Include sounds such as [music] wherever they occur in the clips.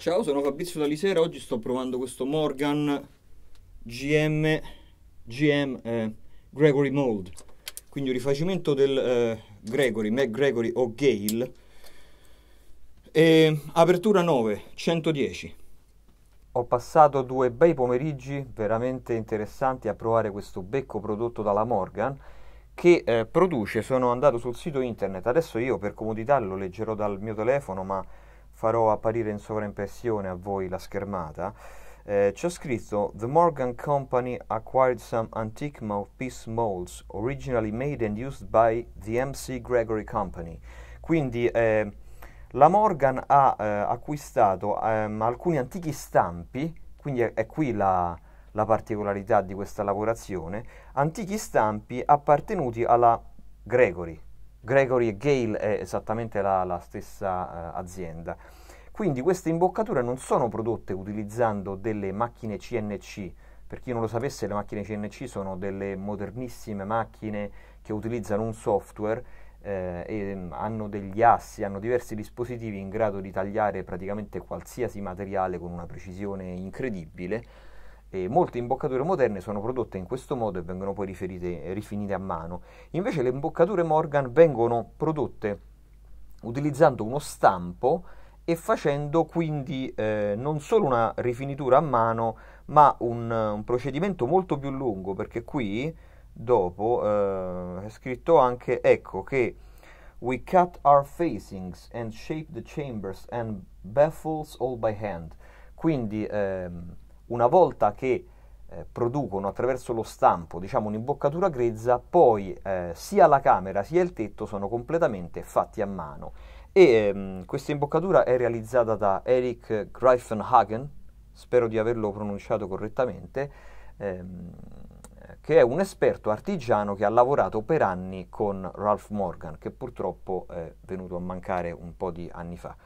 Ciao, sono Fabrizio D'Alisera, oggi sto provando questo Morgan GM, GM eh, Gregory Mold, quindi un rifacimento del eh, Gregory, McGregory o Gale, e, apertura 9, 110. Ho passato due bei pomeriggi veramente interessanti a provare questo becco prodotto dalla Morgan che eh, produce, sono andato sul sito internet, adesso io per comodità lo leggerò dal mio telefono ma farò apparire in sovraimpressione a voi la schermata, eh, c'è scritto The Morgan Company acquired some antique mouthpiece molds originally made and used by the MC Gregory Company. Quindi eh, la Morgan ha eh, acquistato ehm, alcuni antichi stampi, quindi è, è qui la, la particolarità di questa lavorazione, antichi stampi appartenuti alla Gregory, Gregory e Gale è esattamente la, la stessa eh, azienda. Quindi queste imboccature non sono prodotte utilizzando delle macchine CNC. Per chi non lo sapesse, le macchine CNC sono delle modernissime macchine che utilizzano un software eh, e mm, hanno degli assi, hanno diversi dispositivi in grado di tagliare praticamente qualsiasi materiale con una precisione incredibile e molte imboccature moderne sono prodotte in questo modo e vengono poi riferite, rifinite a mano. Invece le imboccature Morgan vengono prodotte utilizzando uno stampo e facendo quindi eh, non solo una rifinitura a mano, ma un, un procedimento molto più lungo, perché qui dopo eh, è scritto anche, ecco, che We cut our facings and shape the chambers and baffles all by hand. Quindi... Ehm, una volta che eh, producono attraverso lo stampo diciamo un'imboccatura grezza, poi eh, sia la camera sia il tetto sono completamente fatti a mano. E ehm, questa imboccatura è realizzata da Eric Greifenhagen, spero di averlo pronunciato correttamente, ehm, che è un esperto artigiano che ha lavorato per anni con Ralph Morgan, che purtroppo è venuto a mancare un po' di anni fa.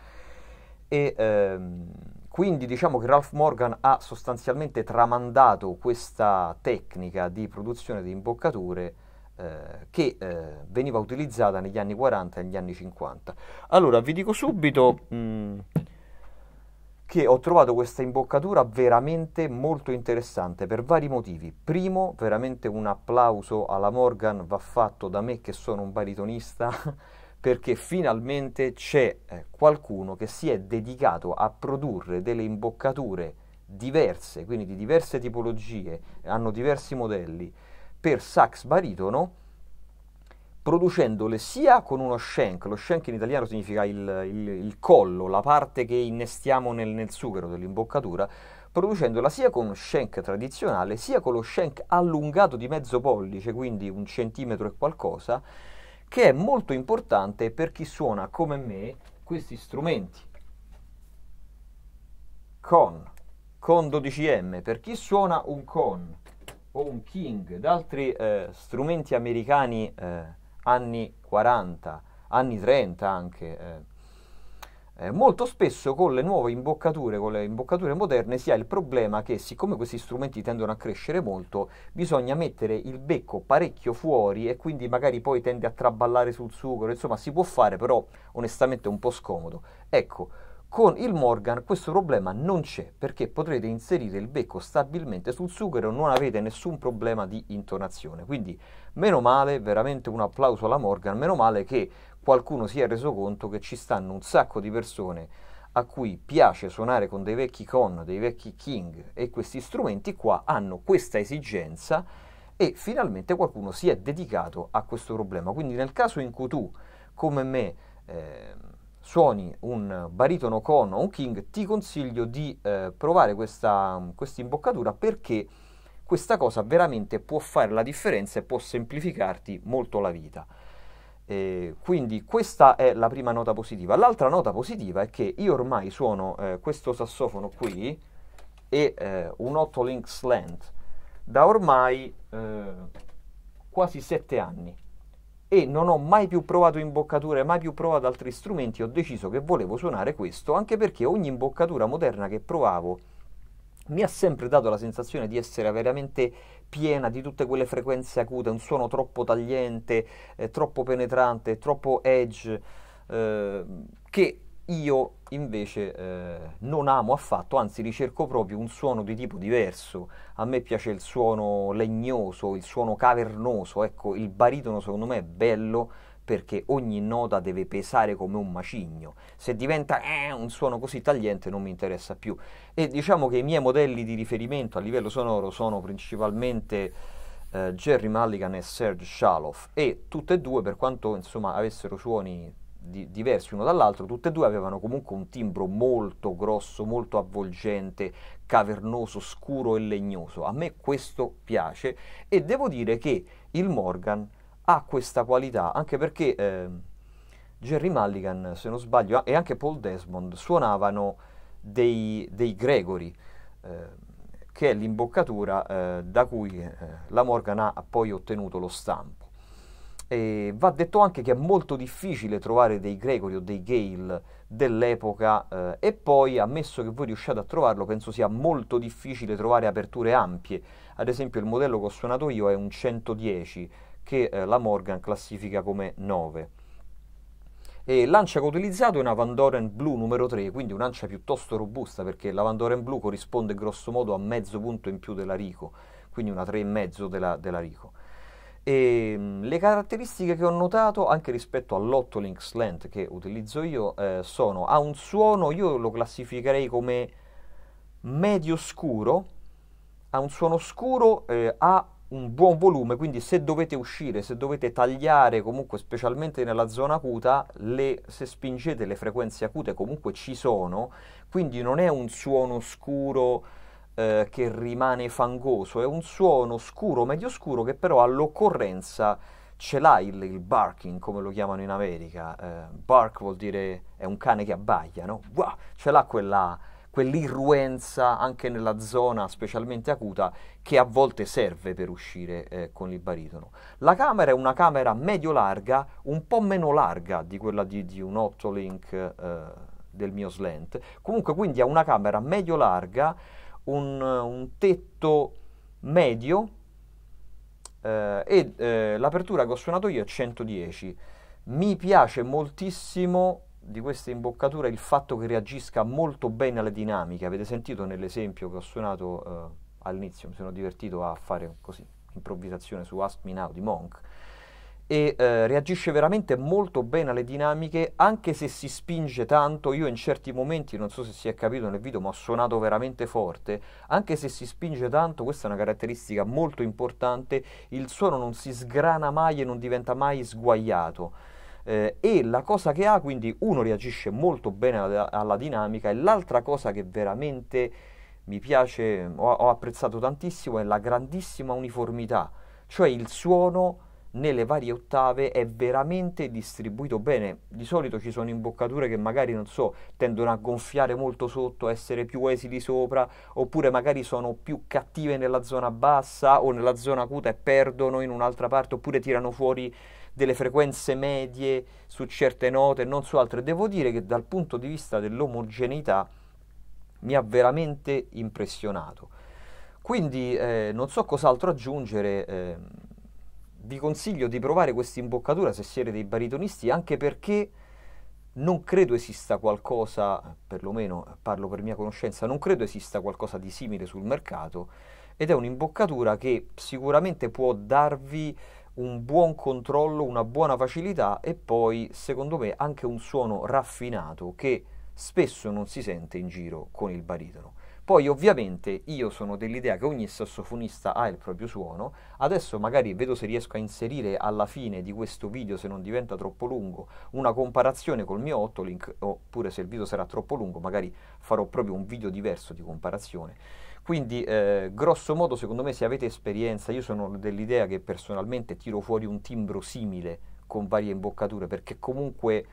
E, ehm, quindi diciamo che Ralph Morgan ha sostanzialmente tramandato questa tecnica di produzione di imboccature eh, che eh, veniva utilizzata negli anni 40 e negli anni 50. Allora, vi dico subito mh, mm, che ho trovato questa imboccatura veramente molto interessante per vari motivi. Primo, veramente un applauso alla Morgan va fatto da me che sono un baritonista [laughs] perché finalmente c'è eh, qualcuno che si è dedicato a produrre delle imboccature diverse, quindi di diverse tipologie, hanno diversi modelli, per sax baritono, producendole sia con uno shank, lo shank in italiano significa il, il, il collo, la parte che innestiamo nel, nel sughero dell'imboccatura, producendola sia con uno shank tradizionale, sia con lo shank allungato di mezzo pollice, quindi un centimetro e qualcosa, che è molto importante per chi suona come me questi strumenti. Con, con 12M, per chi suona un con o un king, da altri eh, strumenti americani eh, anni 40, anni 30 anche, eh, eh, molto spesso con le nuove imboccature, con le imboccature moderne, si ha il problema che siccome questi strumenti tendono a crescere molto, bisogna mettere il becco parecchio fuori e quindi magari poi tende a traballare sul sughero, insomma si può fare, però onestamente è un po' scomodo. Ecco, con il Morgan questo problema non c'è perché potrete inserire il becco stabilmente sul sughero, non avete nessun problema di intonazione. Quindi meno male, veramente un applauso alla Morgan, meno male che qualcuno si è reso conto che ci stanno un sacco di persone a cui piace suonare con dei vecchi con, dei vecchi king e questi strumenti qua hanno questa esigenza e finalmente qualcuno si è dedicato a questo problema. Quindi nel caso in cui tu, come me, eh, suoni un baritono con o un king, ti consiglio di eh, provare questa imboccatura perché questa cosa veramente può fare la differenza e può semplificarti molto la vita. Eh, quindi questa è la prima nota positiva. L'altra nota positiva è che io ormai suono eh, questo sassofono qui e eh, un 8 Link Slant da ormai eh, quasi 7 anni e non ho mai più provato imboccature, mai più provato altri strumenti, ho deciso che volevo suonare questo anche perché ogni imboccatura moderna che provavo mi ha sempre dato la sensazione di essere veramente piena di tutte quelle frequenze acute, un suono troppo tagliente, eh, troppo penetrante, troppo edge, eh, che io invece eh, non amo affatto, anzi ricerco proprio un suono di tipo diverso. A me piace il suono legnoso, il suono cavernoso, ecco, il baritono secondo me è bello, perché ogni nota deve pesare come un macigno. Se diventa eh, un suono così tagliente non mi interessa più. E diciamo che i miei modelli di riferimento a livello sonoro sono principalmente eh, Jerry Mulligan e Serge Shaloff e tutte e due, per quanto insomma, avessero suoni di, diversi uno dall'altro, tutte e due avevano comunque un timbro molto grosso, molto avvolgente, cavernoso, scuro e legnoso. A me questo piace e devo dire che il Morgan ha questa qualità, anche perché eh, Jerry Mulligan, se non sbaglio, e anche Paul Desmond suonavano dei, dei Gregory, eh, che è l'imboccatura eh, da cui eh, la Morgan ha poi ottenuto lo stampo. E va detto anche che è molto difficile trovare dei Gregory o dei Gale dell'epoca eh, e poi, ammesso che voi riusciate a trovarlo, penso sia molto difficile trovare aperture ampie. Ad esempio il modello che ho suonato io è un 110 che eh, la Morgan classifica come 9. E l'ancia che ho utilizzato è una Van Doren blu numero 3, quindi un'ancia piuttosto robusta perché la Van Doren blu corrisponde grossomodo a mezzo punto in più della Rico, quindi una 3,5 della, della Rico. E, mm, le caratteristiche che ho notato anche rispetto all'8 Slant che utilizzo io eh, sono ha un suono, io lo classificherei come medio scuro, ha un suono scuro, eh, ha un buon volume, quindi se dovete uscire, se dovete tagliare comunque specialmente nella zona acuta, le, se spingete le frequenze acute comunque ci sono, quindi non è un suono scuro eh, che rimane fangoso, è un suono scuro, medio scuro che però all'occorrenza ce l'ha il, il barking, come lo chiamano in America, eh, bark vuol dire è un cane che abbaia, no? Uah, ce l'ha quella quell'irruenza anche nella zona specialmente acuta che a volte serve per uscire eh, con il baritono. La camera è una camera medio-larga, un po' meno larga di quella di, di un 8 eh, del mio slant, comunque quindi ha una camera medio-larga, un, un tetto medio eh, e eh, l'apertura che ho suonato io è 110. Mi piace moltissimo di queste imboccature il fatto che reagisca molto bene alle dinamiche. Avete sentito nell'esempio che ho suonato eh, all'inizio, mi sono divertito a fare così, improvvisazione su Ask Me Now di Monk, e eh, reagisce veramente molto bene alle dinamiche, anche se si spinge tanto, io in certi momenti, non so se si è capito nel video, ma ho suonato veramente forte, anche se si spinge tanto, questa è una caratteristica molto importante, il suono non si sgrana mai e non diventa mai sguaiato eh, e la cosa che ha, quindi uno reagisce molto bene alla, alla dinamica e l'altra cosa che veramente mi piace, ho, ho apprezzato tantissimo, è la grandissima uniformità, cioè il suono nelle varie ottave è veramente distribuito bene. Di solito ci sono imboccature che magari, non so, tendono a gonfiare molto sotto, essere più esili sopra, oppure magari sono più cattive nella zona bassa o nella zona acuta e perdono in un'altra parte, oppure tirano fuori delle frequenze medie su certe note, non su altre. Devo dire che dal punto di vista dell'omogeneità mi ha veramente impressionato. Quindi eh, non so cos'altro aggiungere. Eh, vi consiglio di provare questa imboccatura se siete dei baritonisti, anche perché non credo esista qualcosa, perlomeno parlo per mia conoscenza, non credo esista qualcosa di simile sul mercato ed è un'imboccatura che sicuramente può darvi un buon controllo, una buona facilità e poi secondo me anche un suono raffinato che spesso non si sente in giro con il baritono. Poi ovviamente io sono dell'idea che ogni sassofonista ha il proprio suono, adesso magari vedo se riesco a inserire alla fine di questo video, se non diventa troppo lungo, una comparazione col mio 8-link, oppure se il video sarà troppo lungo magari farò proprio un video diverso di comparazione. Quindi eh, grosso modo secondo me se avete esperienza, io sono dell'idea che personalmente tiro fuori un timbro simile con varie imboccature perché comunque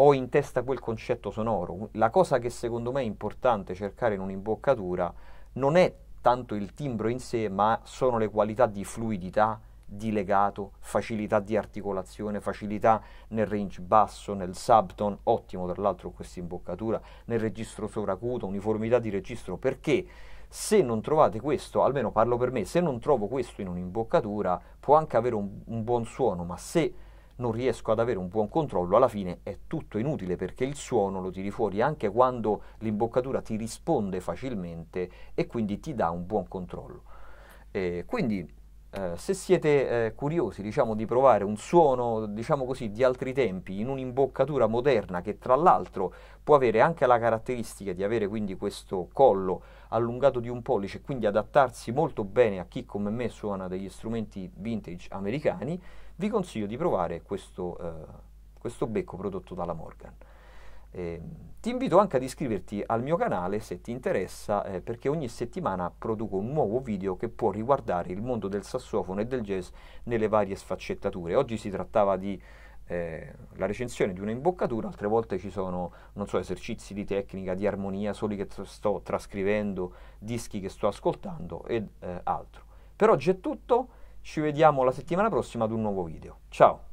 ho in testa quel concetto sonoro. La cosa che secondo me è importante cercare in un'imboccatura non è tanto il timbro in sé, ma sono le qualità di fluidità, di legato, facilità di articolazione, facilità nel range basso, nel subton, ottimo tra l'altro questa imboccatura, nel registro sovracuto, uniformità di registro, perché se non trovate questo, almeno parlo per me, se non trovo questo in un'imboccatura può anche avere un, un buon suono, ma se non riesco ad avere un buon controllo, alla fine è tutto inutile perché il suono lo tiri fuori anche quando l'imboccatura ti risponde facilmente e quindi ti dà un buon controllo. Eh, quindi eh, se siete eh, curiosi diciamo, di provare un suono diciamo così, di altri tempi in un'imboccatura moderna che tra l'altro può avere anche la caratteristica di avere quindi questo collo allungato di un pollice e quindi adattarsi molto bene a chi come me suona degli strumenti vintage americani, vi consiglio di provare questo, eh, questo becco prodotto dalla Morgan. Eh, ti invito anche ad iscriverti al mio canale se ti interessa eh, perché ogni settimana produco un nuovo video che può riguardare il mondo del sassofono e del jazz nelle varie sfaccettature. Oggi si trattava di eh, la recensione di una imboccatura, altre volte ci sono so, esercizi di tecnica, di armonia, soli che t- sto trascrivendo, dischi che sto ascoltando ed eh, altro. Per oggi è tutto. Ci vediamo la settimana prossima ad un nuovo video. Ciao!